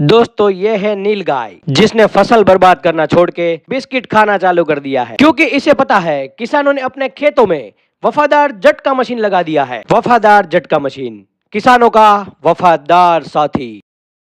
दोस्तों ये है नील गाय जिसने फसल बर्बाद करना छोड़ के बिस्किट खाना चालू कर दिया है क्योंकि इसे पता है किसानों ने अपने खेतों में वफादार जटका मशीन लगा दिया है वफादार जटका मशीन किसानों का वफादार साथी